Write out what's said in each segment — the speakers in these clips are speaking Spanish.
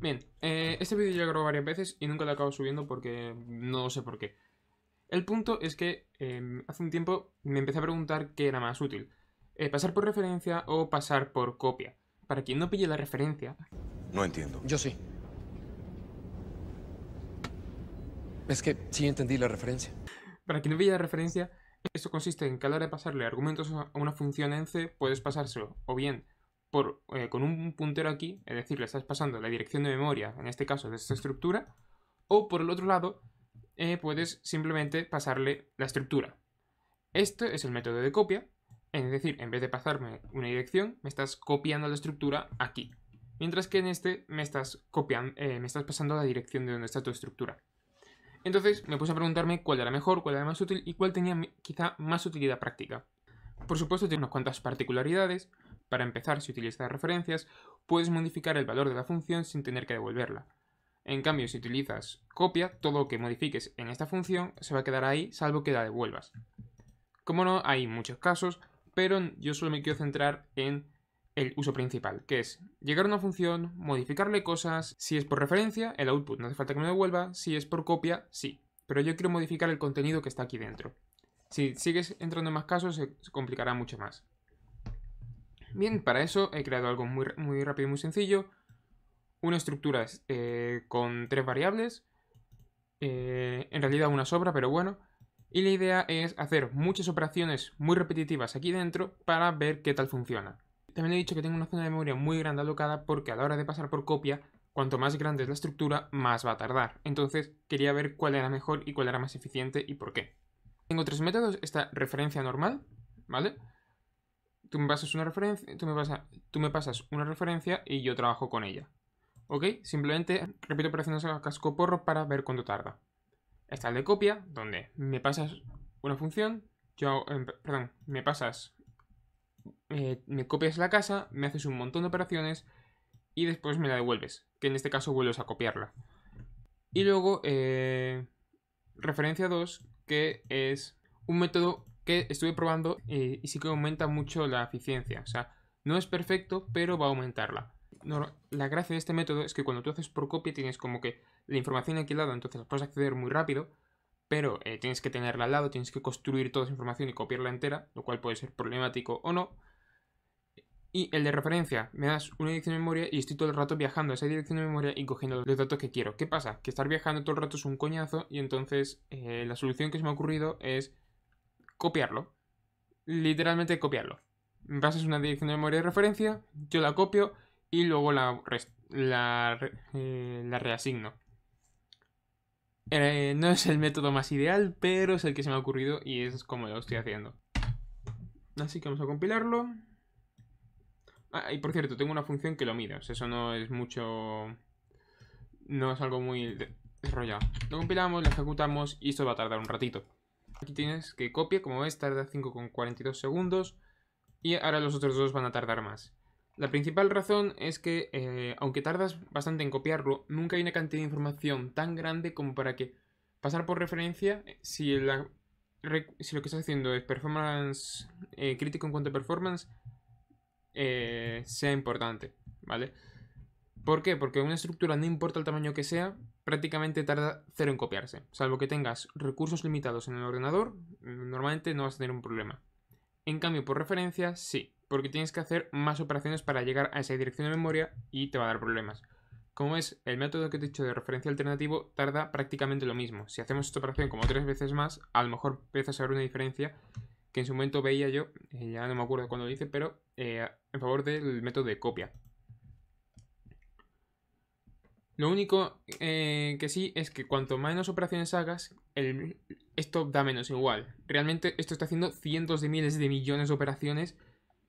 Bien, eh, este vídeo ya lo grabado varias veces y nunca lo acabo subiendo porque no sé por qué. El punto es que em, hace un tiempo me empecé a preguntar qué era más útil. Eh, pasar por referencia o pasar por copia. Para quien no pille la referencia... No entiendo. Yo sí. Es que sí entendí la referencia. Para quien no pille la referencia, esto consiste en que a la hora de pasarle argumentos a una función en C, puedes pasárselo o bien eh, con un puntero aquí, es decir, le estás pasando la dirección de memoria, en este caso de esta estructura, o por el otro lado, eh, puedes simplemente pasarle la estructura. Este es el método de copia, es decir, en vez de pasarme una dirección, me estás copiando la estructura aquí. Mientras que en este me estás, copiando, eh, me estás pasando la dirección de donde está tu estructura. Entonces me puse a preguntarme cuál era mejor, cuál era más útil y cuál tenía quizá más utilidad práctica. Por supuesto tiene unas cuantas particularidades, para empezar, si utilizas referencias, puedes modificar el valor de la función sin tener que devolverla. En cambio, si utilizas copia, todo lo que modifiques en esta función se va a quedar ahí, salvo que la devuelvas. Como no, hay muchos casos, pero yo solo me quiero centrar en el uso principal, que es llegar a una función, modificarle cosas, si es por referencia, el output no hace falta que me devuelva, si es por copia, sí, pero yo quiero modificar el contenido que está aquí dentro. Si sigues entrando en más casos, se complicará mucho más. Bien, para eso he creado algo muy, muy rápido y muy sencillo. Una estructura eh, con tres variables. Eh, en realidad una sobra, pero bueno. Y la idea es hacer muchas operaciones muy repetitivas aquí dentro para ver qué tal funciona. También he dicho que tengo una zona de memoria muy grande alocada porque a la hora de pasar por copia, cuanto más grande es la estructura, más va a tardar. Entonces quería ver cuál era mejor y cuál era más eficiente y por qué. Tengo tres métodos, esta referencia normal, ¿vale? tú me pasas una referencia, tú me, tú me pasas una referencia y yo trabajo con ella. ¿Ok? Simplemente repito operaciones a casco porro para ver cuánto tarda. Está el de copia, donde me pasas una función, yo, em, perdón, me pasas, eh, me copias la casa, me haces un montón de operaciones y después me la devuelves, que en este caso vuelves a copiarla. Y luego, eh, referencia 2, que es un método estuve probando eh, y sí que aumenta mucho la eficiencia. O sea, no es perfecto, pero va a aumentarla. la gracia de este método es que cuando tú haces por copia tienes como que la información aquí al lado, entonces la puedes acceder muy rápido, pero eh, tienes que tenerla al lado, tienes que construir toda esa información y copiarla entera, lo cual puede ser problemático o no. Y el de referencia, me das una dirección de memoria y estoy todo el rato viajando a esa dirección de memoria y cogiendo los datos que quiero. ¿Qué pasa? Que estar viajando todo el rato es un coñazo y entonces eh, la solución que se me ha ocurrido es copiarlo. Literalmente copiarlo. Me una dirección de memoria de referencia, yo la copio y luego la, eh, reasigno. Eh, no es el método más ideal, pero es el que se me ha ocurrido y es como lo estoy haciendo. Así que vamos a compilarlo. Ah, y por cierto, tengo una función que lo mide. eso no es mucho... No es algo muy desarrollado. Lo compilamos, lo ejecutamos y esto va a tardar un ratito. Aquí tienes que copia, como ves, tarda 5,42 segundos y ahora los otros dos van a tardar más. La principal razón es que, eh, aunque tardas bastante en copiarlo, nunca hay una cantidad de información tan grande como para que pasar por referencia, eh, si, lo que estás haciendo es performance eh, crítico en cuanto a performance, sea importante, ¿vale? ¿Por qué? Porque una estructura, no importa el tamaño que sea, prácticamente tarda cero en copiarse. Salvo que tengas recursos limitados en el ordenador, normalmente no vas a tener un problema. En cambio, por referencia, sí, porque tienes que hacer más operaciones para llegar a esa dirección de memoria y te va a dar problemas. Como es el método que te he dicho de referencia alternativo, tarda prácticamente lo mismo. Si hacemos esta operación como tres veces más, a lo mejor empiezas a ver una diferencia que en su momento veía yo, eh, ya no me acuerdo cuándo lo hice, pero eh, en favor del método de copia. Lo único eh, que sí es que cuanto menos operaciones hagas, esto da menos igual. Realmente esto está haciendo cientos de miles de millones de operaciones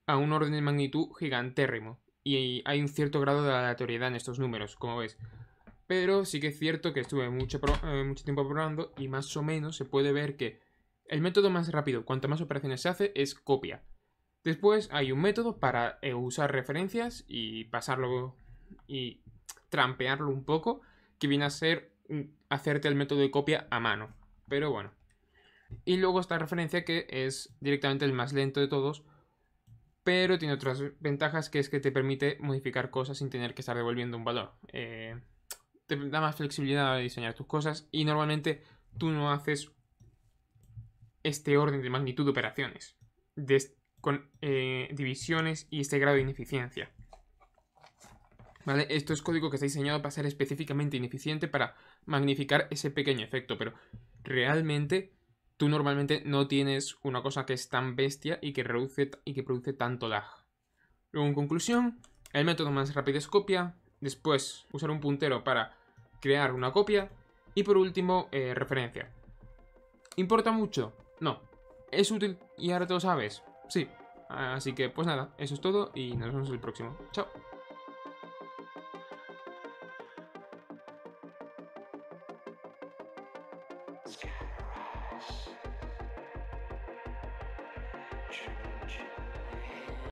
a un orden de magnitud gigantérrimo. Y hay un cierto grado de aleatoriedad en estos números, como ves. Pero sí que es cierto que estuve mucho, eh, tiempo probando y más o menos se puede ver que el método más rápido, cuanto más operaciones se hace, es copia. Después hay un método para eh, usar referencias y pasarlo y trampearlo un poco, que viene a ser mm, hacerte el método de copia a mano. Pero bueno. Y luego esta referencia que es directamente el más lento de todos, pero tiene otras ventajas que es que te permite modificar cosas sin tener que estar devolviendo un valor. Eh, te da más flexibilidad a diseñar tus cosas y normalmente tú no haces este orden de magnitud de operaciones, de, con eh, divisiones y este grado de ineficiencia. Esto es código que está diseñado para ser específicamente ineficiente para magnificar ese pequeño efecto, pero realmente tú normalmente no tienes una cosa que es tan bestia y que, reduce, y que produce tanto lag. Luego, en conclusión, el método más rápido es copia, después usar un puntero para crear una copia y por último, eh, referencia. ¿Importa mucho? No. ¿Es útil y ahora te lo sabes? Sí. Así que pues nada, eso es todo y nos vemos en el próximo. Chao. Sky rise. True,